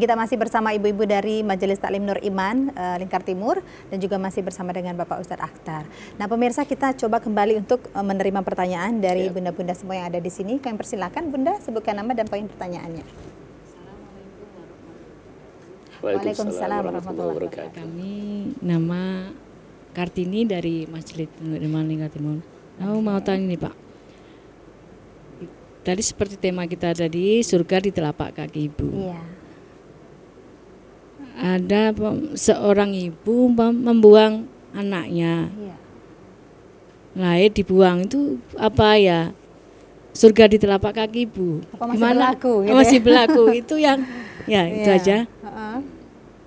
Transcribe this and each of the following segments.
kita masih bersama ibu-ibu dari Majelis Taklim Nur Iman uh, Lingkar Timur dan juga masih bersama dengan Bapak Ustadz Akhtar. Nah pemirsa kita coba kembali untuk uh, menerima pertanyaan dari ya. bunda-bunda semua yang ada di sini. Kami persilakan bunda sebutkan nama dan poin pertanyaannya. Waalaikumsalam warahmatullahi wabarakatuh. Kami nama Kartini dari Majelis Nur Iman Lingkar Timur. Aku oh, mau tanya nih Pak. Tadi seperti tema kita tadi, surga di telapak kaki ibu. Iya ada seorang ibu membuang anaknya ya. lahir eh, dibuang itu apa ya surga di telapak kaki ibu apa masih Gimana? berlaku oh, gitu ya? masih ya? berlaku itu yang ya, ya. itu iya. aja uh-uh.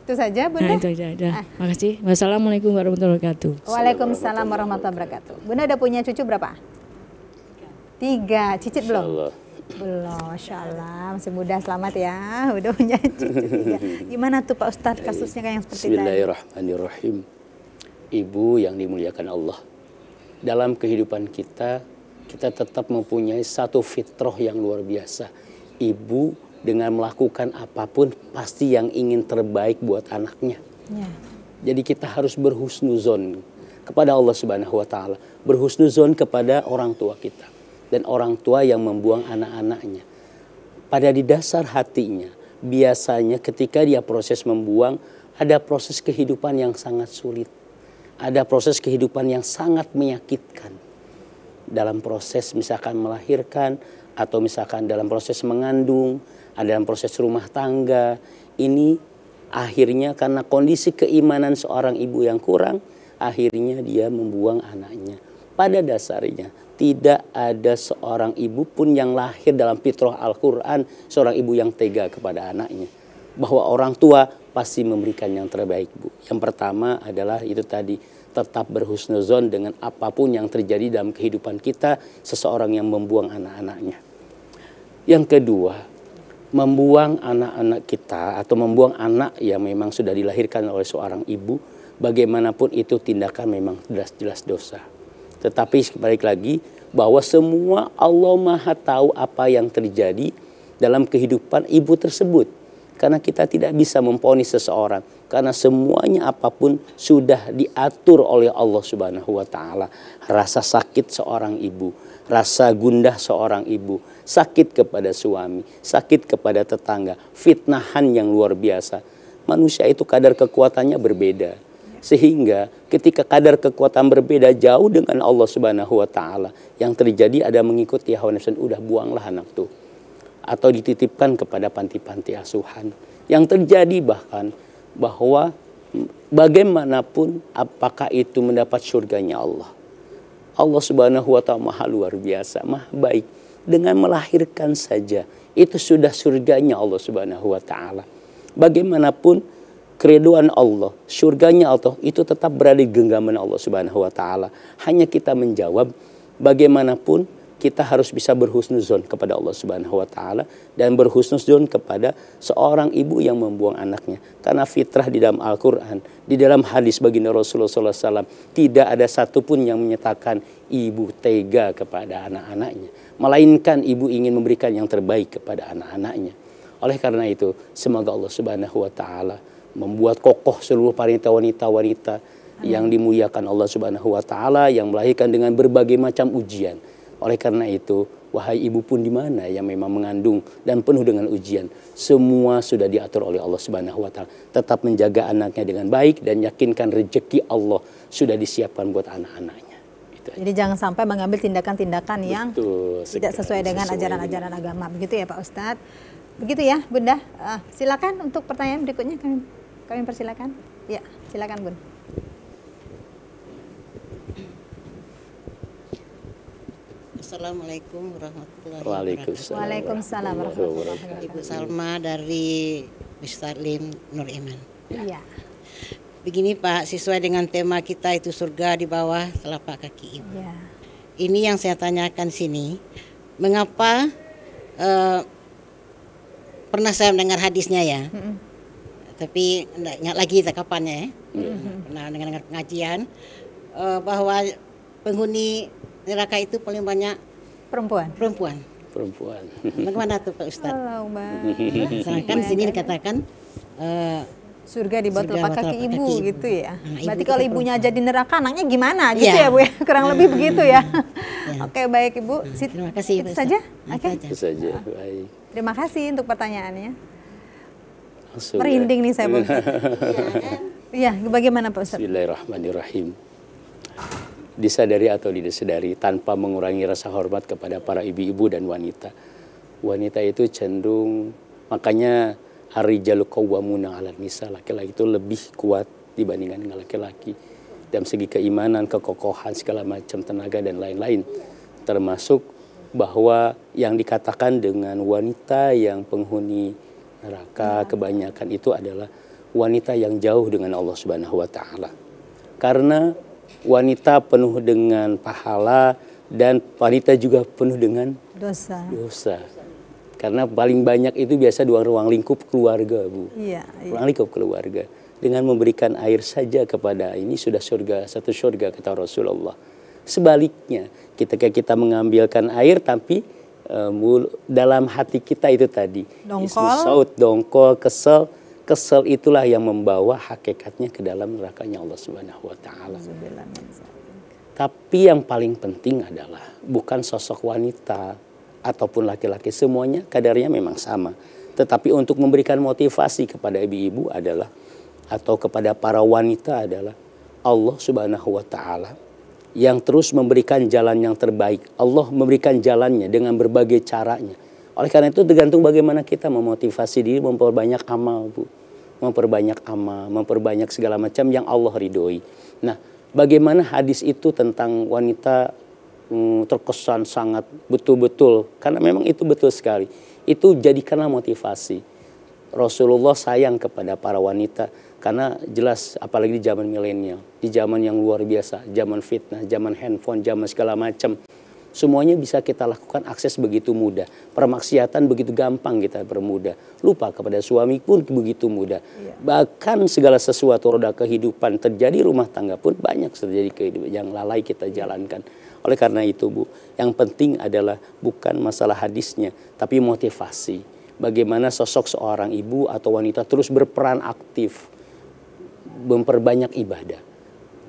itu saja bunda nah, itu aja udah. Ah. makasih wassalamualaikum warahmatullahi wabarakatuh waalaikumsalam warahmatullahi wabarakatuh bunda ada punya cucu berapa tiga cicit belum belum, Masya Allah. Masih muda, selamat ya. Udah punya cucu ya. Gimana tuh Pak Ustadz eh, kasusnya kayak yang seperti Bismillahirrahmanirrahim. Ibu yang dimuliakan Allah. Dalam kehidupan kita, kita tetap mempunyai satu fitrah yang luar biasa. Ibu dengan melakukan apapun pasti yang ingin terbaik buat anaknya. Ya. Jadi kita harus berhusnuzon kepada Allah Subhanahu wa taala, berhusnuzon kepada orang tua kita dan orang tua yang membuang anak-anaknya. Pada di dasar hatinya, biasanya ketika dia proses membuang, ada proses kehidupan yang sangat sulit. Ada proses kehidupan yang sangat menyakitkan. Dalam proses misalkan melahirkan, atau misalkan dalam proses mengandung, ada dalam proses rumah tangga, ini akhirnya karena kondisi keimanan seorang ibu yang kurang, akhirnya dia membuang anaknya pada dasarnya tidak ada seorang ibu pun yang lahir dalam fitrah Al-Quran, seorang ibu yang tega kepada anaknya. Bahwa orang tua pasti memberikan yang terbaik, Bu. Yang pertama adalah itu tadi, tetap berhusnuzon dengan apapun yang terjadi dalam kehidupan kita, seseorang yang membuang anak-anaknya. Yang kedua, membuang anak-anak kita atau membuang anak yang memang sudah dilahirkan oleh seorang ibu, bagaimanapun itu tindakan memang jelas-jelas dosa tetapi balik lagi bahwa semua Allah Maha tahu apa yang terjadi dalam kehidupan ibu tersebut. Karena kita tidak bisa memponis seseorang karena semuanya apapun sudah diatur oleh Allah Subhanahu wa taala. Rasa sakit seorang ibu, rasa gundah seorang ibu, sakit kepada suami, sakit kepada tetangga, fitnahan yang luar biasa. Manusia itu kadar kekuatannya berbeda sehingga ketika kadar kekuatan berbeda jauh dengan Allah Subhanahu wa taala yang terjadi ada mengikuti hawa nafsu udah buanglah anak tuh atau dititipkan kepada panti-panti asuhan yang terjadi bahkan bahwa bagaimanapun apakah itu mendapat surganya Allah Allah Subhanahu wa taala maha luar biasa maha baik dengan melahirkan saja itu sudah surganya Allah Subhanahu wa taala bagaimanapun keriduan Allah, surganya Allah itu tetap berada di genggaman Allah Subhanahu wa taala. Hanya kita menjawab bagaimanapun kita harus bisa berhusnuzon kepada Allah Subhanahu wa taala dan berhusnuzon kepada seorang ibu yang membuang anaknya karena fitrah di dalam Al-Qur'an, di dalam hadis baginda Rasulullah Sallallahu Alaihi Wasallam tidak ada satupun yang menyatakan ibu tega kepada anak-anaknya, melainkan ibu ingin memberikan yang terbaik kepada anak-anaknya. Oleh karena itu, semoga Allah Subhanahu wa taala membuat kokoh seluruh wanita wanita-wanita yang dimuliakan Allah Subhanahu wa taala yang melahirkan dengan berbagai macam ujian. Oleh karena itu, wahai ibu pun di mana yang memang mengandung dan penuh dengan ujian, semua sudah diatur oleh Allah Subhanahu wa taala. Tetap menjaga anaknya dengan baik dan yakinkan rezeki Allah sudah disiapkan buat anak-anaknya. Jadi jangan sampai mengambil tindakan-tindakan yang Betul, tidak sesuai dengan ajaran-ajaran agama. Begitu ya Pak Ustadz. Begitu ya Bunda. Uh, silakan untuk pertanyaan berikutnya kami kami persilakan. Ya, silakan Bun. Assalamualaikum warahmatullahi wabarakatuh. Waalaikumsalam warahmatullahi wabarakatuh. Ibu Salma dari Bistarlim Nur Iman. Iya. Begini Pak, sesuai dengan tema kita itu surga di bawah telapak kaki Ibu. Iya. Ini yang saya tanyakan sini, mengapa eh, pernah saya mendengar hadisnya ya? Mm -mm tapi enggak ingat lagi kapan ya. Mm-hmm. Eh. Iya. Pernah dengar pengajian uh, bahwa penghuni neraka itu paling banyak perempuan. Perempuan. Perempuan. Bagaimana tuh Pak Ustaz? Halo, Mbak. Sedangkan di sini dikatakan uh, surga dibuat bawah telapak kaki, ibu, gitu ya. Nah, Berarti kalau ibunya jadi neraka anaknya gimana gitu yeah. ya Bu ya? Kurang lebih hmm. begitu ya. Yeah. Oke, okay, baik Ibu. Iya, terima kasih. Itu saja. Oke. Okay. Itu Terima kasih untuk pertanyaannya langsung. Ya. Merinding ya. nih saya, Pak iya, iya, bagaimana Pak Ustaz? Bismillahirrahmanirrahim. Disadari atau tidak tanpa mengurangi rasa hormat kepada para ibu-ibu dan wanita. Wanita itu cenderung, makanya hari qawwamuna ala nisa, laki-laki itu lebih kuat dibandingkan dengan laki-laki. Dalam segi keimanan, kekokohan, segala macam tenaga dan lain-lain. Termasuk bahwa yang dikatakan dengan wanita yang penghuni neraka kebanyakan itu adalah wanita yang jauh dengan Allah Subhanahu wa taala. Karena wanita penuh dengan pahala dan wanita juga penuh dengan dosa. Dosa. Karena paling banyak itu biasa dua ruang lingkup keluarga, Bu. Iya, iya. Ruang lingkup keluarga. Dengan memberikan air saja kepada ini sudah surga, satu surga kata Rasulullah. Sebaliknya, kita ketika kita mengambilkan air tapi Eh, mul dalam hati kita itu tadi. Dongkol. Saud, dongkol, kesel. Kesel itulah yang membawa hakikatnya ke dalam nerakanya Allah Subhanahu wa taala. Tapi yang paling penting adalah bukan sosok wanita ataupun laki-laki semuanya kadarnya memang sama. Tetapi untuk memberikan motivasi kepada ibu-ibu adalah atau kepada para wanita adalah Allah Subhanahu wa taala yang terus memberikan jalan yang terbaik. Allah memberikan jalannya dengan berbagai caranya. Oleh karena itu tergantung bagaimana kita memotivasi diri memperbanyak amal, Bu. Memperbanyak amal, memperbanyak segala macam yang Allah ridhoi. Nah, bagaimana hadis itu tentang wanita hmm, terkesan sangat betul-betul karena memang itu betul sekali. Itu jadikanlah motivasi Rasulullah sayang kepada para wanita karena jelas apalagi di zaman milenial, di zaman yang luar biasa, zaman fitnah, zaman handphone, zaman segala macam. Semuanya bisa kita lakukan akses begitu mudah. Permaksiatan begitu gampang kita bermuda Lupa kepada suami pun begitu mudah. Iya. Bahkan segala sesuatu roda kehidupan terjadi rumah tangga pun banyak terjadi kehidupan yang lalai kita iya. jalankan. Oleh karena itu Bu, yang penting adalah bukan masalah hadisnya, tapi motivasi bagaimana sosok seorang ibu atau wanita terus berperan aktif memperbanyak ibadah.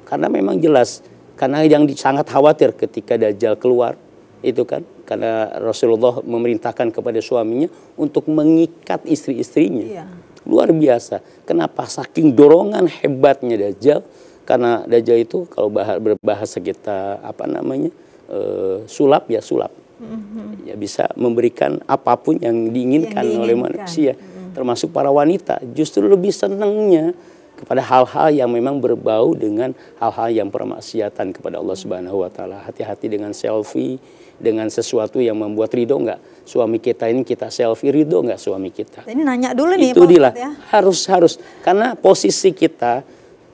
Karena memang jelas karena yang sangat khawatir ketika Dajjal keluar itu kan karena Rasulullah memerintahkan kepada suaminya untuk mengikat istri-istrinya. Iya. Luar biasa. Kenapa? Saking dorongan hebatnya Dajjal karena Dajjal itu kalau bahasa kita apa namanya? Eh, sulap ya sulap hmm ya bisa memberikan apapun yang diinginkan, yang diinginkan. oleh manusia mm-hmm. termasuk para wanita justru lebih senangnya kepada hal-hal yang memang berbau dengan hal-hal yang permaksiatan kepada Allah Subhanahu wa taala. Hati-hati dengan selfie, dengan sesuatu yang membuat ridho enggak suami kita ini kita selfie ridho enggak suami kita. Ini nanya dulu nih Itu dilah ya. harus harus karena posisi kita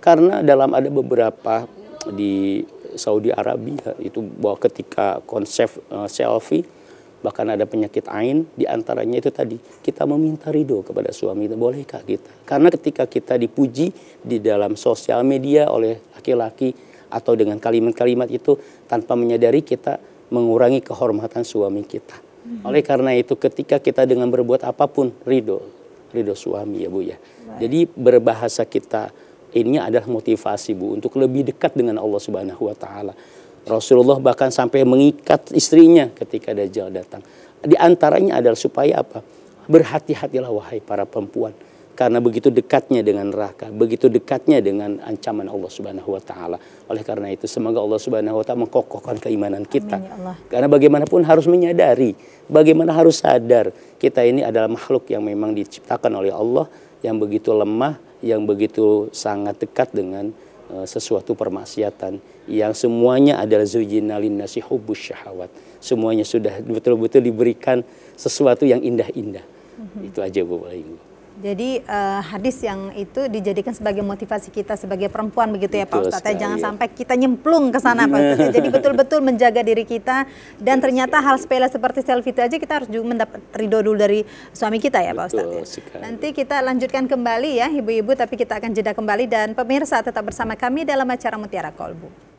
karena dalam ada beberapa di Saudi Arabia itu bahwa ketika konsep uh, selfie bahkan ada penyakit ain diantaranya itu tadi kita meminta ridho kepada suami itu bolehkah kita karena ketika kita dipuji di dalam sosial media oleh laki-laki atau dengan kalimat-kalimat itu tanpa menyadari kita mengurangi kehormatan suami kita hmm. oleh karena itu ketika kita dengan berbuat apapun ridho ridho suami ya bu ya jadi berbahasa kita ini adalah motivasi Bu untuk lebih dekat dengan Allah Subhanahu wa taala. Rasulullah bahkan sampai mengikat istrinya ketika Dajjal datang. Di antaranya adalah supaya apa? Berhati-hatilah wahai para perempuan karena begitu dekatnya dengan neraka, begitu dekatnya dengan ancaman Allah Subhanahu wa taala. Oleh karena itu semoga Allah Subhanahu wa taala mengkokohkan keimanan kita. Amin, ya Allah. Karena bagaimanapun harus menyadari, bagaimana harus sadar kita ini adalah makhluk yang memang diciptakan oleh Allah yang begitu lemah, yang begitu sangat dekat dengan uh, sesuatu permaksiatan yang semuanya adalah zujinalin nasi hubus syahwat, Semuanya sudah betul-betul diberikan sesuatu yang indah-indah. Mm -hmm. Itu aja bapak Ibu. Jadi uh, hadis yang itu dijadikan sebagai motivasi kita sebagai perempuan begitu Betul ya Pak Ustadz. Ya. Jangan sampai kita nyemplung ke sana Pak Ustadz. Ya. Jadi betul-betul menjaga diri kita dan ternyata hal sepele seperti selfie itu aja kita harus juga mendapat ridho dulu dari suami kita ya Pak Ustadz. Ya. Nanti kita lanjutkan kembali ya ibu-ibu tapi kita akan jeda kembali dan pemirsa tetap bersama kami dalam acara Mutiara Kolbu.